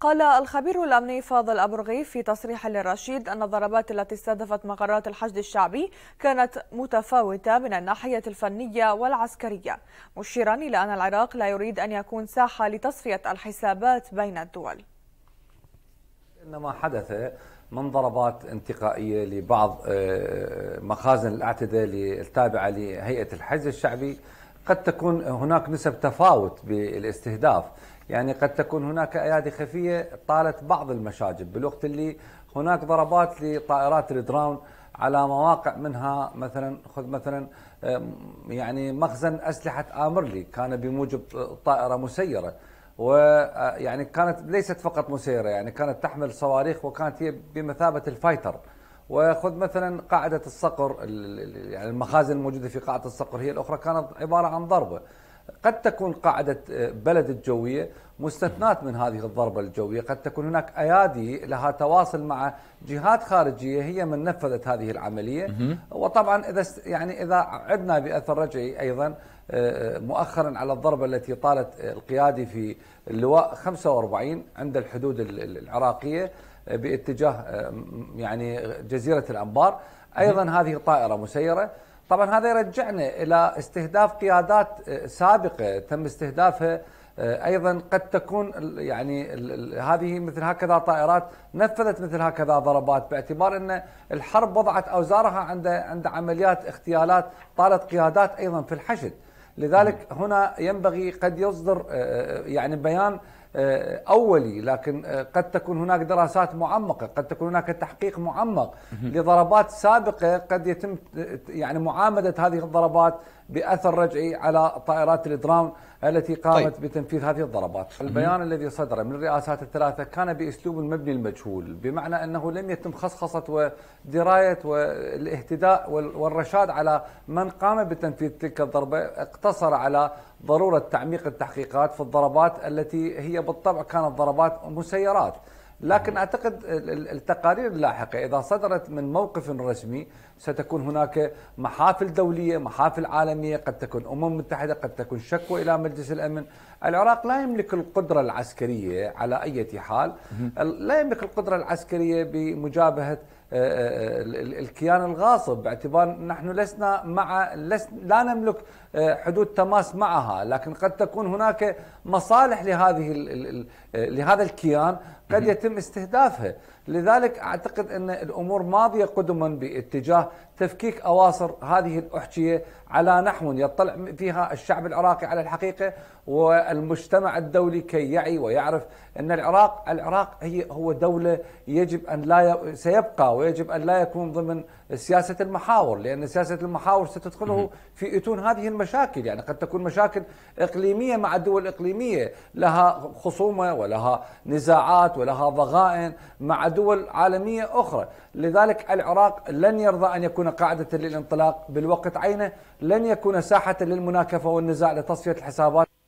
قال الخبير الأمني فاضل أبرغي في تصريح للرشيد أن الضربات التي استهدفت مقرات الحشد الشعبي كانت متفاوتة من الناحية الفنية والعسكرية مشيرا إلى أن العراق لا يريد أن يكون ساحة لتصفية الحسابات بين الدول إنما حدث من ضربات انتقائية لبعض آه، مخازن الاعتداء التابعة لهيئة الحشد الشعبي قد تكون هناك نسب تفاوت بالاستهداف يعني قد تكون هناك ايادي خفيه طالت بعض المشاجب بالوقت اللي هناك ضربات لطائرات الدراون على مواقع منها مثلا خذ مثلا يعني مخزن اسلحه امرلي كان بموجب طائره مسيره ويعني كانت ليست فقط مسيره يعني كانت تحمل صواريخ وكانت هي بمثابه الفايتر وخذ مثلا قاعدة الصقر يعني المخازن الموجودة في قاعدة الصقر هي الأخرى كانت عبارة عن ضربة قد تكون قاعدة آه، بلد الجوية مستثنات من هذه الضربة الجوية قد تكون هناك أيادي لها تواصل مع جهات خارجية هي من نفذت هذه العملية وطبعا إذا يعني إذا عدنا بأثر رجعي أيضا آه، مؤخرا على الضربة التي طالت القيادي في اللواء 45 عند الحدود العراقية آه، باتجاه آه، يعني جزيره الانبار ايضا هذه طائره مسيره طبعا هذا يرجعنا الى استهداف قيادات آه، سابقه تم استهدافها ايضا قد تكون يعني هذه مثل هكذا طائرات نفذت مثل هكذا ضربات باعتبار ان الحرب وضعت اوزارها عند عند عمليات اغتيالات طالت قيادات ايضا في الحشد لذلك هنا ينبغي قد يصدر يعني بيان آه، اولي لكن آه، قد تكون هناك دراسات معمقه قد تكون هناك تحقيق معمق لضربات سابقه قد يتم آه، يعني معامده هذه الضربات باثر رجعي على طائرات الدرون التي قامت طيب. بتنفيذ هذه الضربات البيان الذي صدر من الرئاسات الثلاثة كان بأسلوب مبني المجهول بمعنى أنه لم يتم خصخصة ودراية والاهتداء والرشاد على من قام بتنفيذ تلك الضربة اقتصر على ضرورة تعميق التحقيقات في الضربات التي هي بالطبع كانت ضربات مسيرات لكن اعتقد التقارير اللاحقه اذا صدرت من موقف رسمي ستكون هناك محافل دوليه، محافل عالميه، قد تكون امم متحده، قد تكون شكوى الى مجلس الامن، العراق لا يملك القدره العسكريه على اي حال، لا يملك القدره العسكريه بمجابهه آه، آه، آه، الكيان الغاصب باعتبار نحن لسنا مع لسنا لا نملك حدود تماس معها لكن قد تكون هناك مصالح لهذه لهذا الكيان قد يتم استهدافها لذلك أعتقد أن الأمور ماضية قدما باتجاه تفكيك أواصر هذه الأحجية على نحو يطلع فيها الشعب العراقي على الحقيقة والمجتمع الدولي كي يعي ويعرف أن العراق العراق هي هو دولة يجب أن لا ي... سيبقى ويجب أن لا يكون ضمن سياسة المحاور لأن سياسة المحاور ستدخله في إتون هذه المشاكل يعني قد تكون مشاكل إقليمية مع الدول الإقليمية لها خصومة ولها نزاعات ولها ضغائن مع دول دول عالمية أخرى لذلك العراق لن يرضى أن يكون قاعدة للانطلاق بالوقت عينه لن يكون ساحة للمناكفة والنزاع لتصفية الحسابات